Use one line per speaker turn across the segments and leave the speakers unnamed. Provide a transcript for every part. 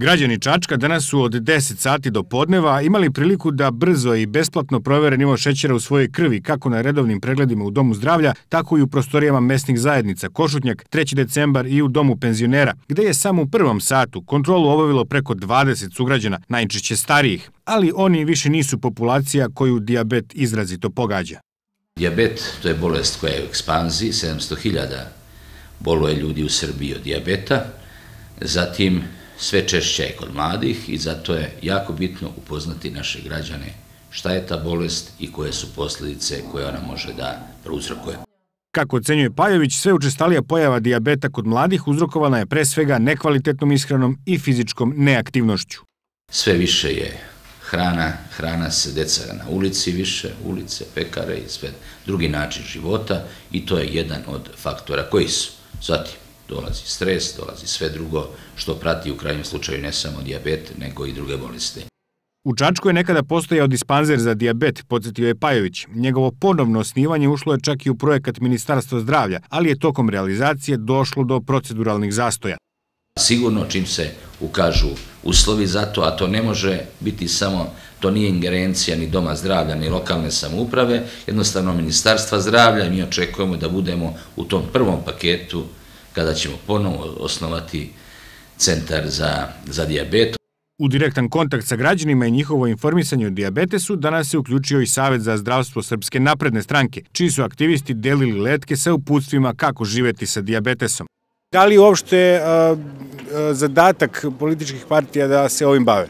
Građani Čačka danas su od 10 sati do podneva imali priliku da brzo i besplatno provere nivo šećera u svojoj krvi kako na redovnim pregledima u Domu zdravlja, tako i u prostorijama mesnih zajednica Košutnjak, 3. decembar i u Domu penzionera, gde je samo u prvom satu kontrolu obavilo preko 20 sugrađana, najčešće starijih, ali oni više nisu populacija koju diabet izrazito pogađa.
Diabet to je bolest koja je u ekspanziji, 700.000 boluje ljudi u Srbiji od diabeta, zatim sve češća je kod mladih i zato je jako bitno upoznati naše građane šta je ta bolest i koje su posledice koje ona može da prouzrokuje.
Kako ocenjuje Pajović, sve učestalija pojava diabeta kod mladih uzrokovana je pre svega nekvalitetnom ishranom i fizičkom neaktivnošću.
Sve više je hrana, hrana se deca na ulici više, ulice, pekare i sve drugi način života i to je jedan od faktora koji su. Zatim, dolazi stres, dolazi sve drugo što prati u krajnjem slučaju ne samo diabet, nego i druge bolesti.
U Čačku je nekada postojao dispanzer za diabet, podsjetio je Pajović. Njegovo ponovno osnivanje ušlo je čak i u projekat Ministarstva zdravlja, ali je tokom realizacije došlo do proceduralnih zastoja.
Sigurno čim se ukažu uslovi za to, a to ne može biti samo, to nije ingerencija ni doma zdravlja, ni lokalne samouprave, jednostavno ministarstva zdravlja i mi očekujemo da budemo u tom prvom paketu kada ćemo ponovo osnovati centar za, za
diabetu. U direktan kontakt sa građanima i njihovo informisanje o diabetesu danas se uključio i Savet za zdravstvo Srpske napredne stranke, čiji su aktivisti delili letke sa uputstvima kako živeti sa diabetesom. Da li uopšte zadatak političkih partija da se ovim bave?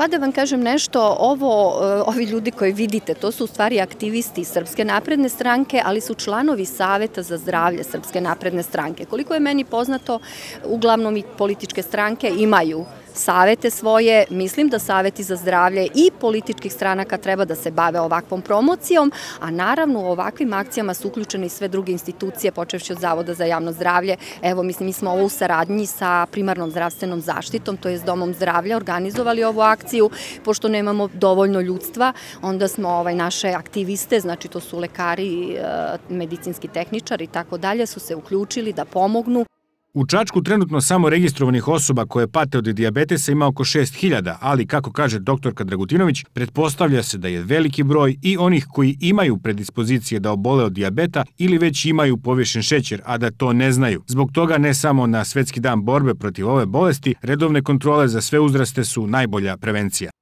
Pa da vam kažem nešto, ovo, e, ovi ljudi koje vidite, to su u stvari aktivisti Srpske napredne stranke, ali su članovi Saveta za zdravlje Srpske napredne stranke. Koliko je meni poznato, uglavnom i političke stranke imaju savete svoje. Mislim da saveti za zdravlje i političkih stranaka treba da se bave ovakvom promocijom, a naravno u ovakvim akcijama su uključene i sve druge institucije, počevši od Zavoda za javno zdravlje. Evo, mislim, mi smo ovo u saradnji sa primarnom zdravstvenom zaštitom, to je s Domom zdravlja, organizovali ovu akciju, pošto nemamo dovoljno ljudstva, onda smo ovaj, naše aktiviste, znači to su lekari, eh, medicinski tehničari i tako dalje, su se uključili da pomognu.
U Čačku trenutno samo registrovanih osoba koje pate od diabetesa ima oko 6000, ali kako kaže doktorka Dragutinović, pretpostavlja se da je veliki broj i onih koji imaju predispozicije da obole od diabeta ili već imaju povišen šećer, a da to ne znaju. Zbog toga ne samo na Svetski dan borbe protiv ove bolesti, redovne kontrole za sve uzraste su najbolja prevencija.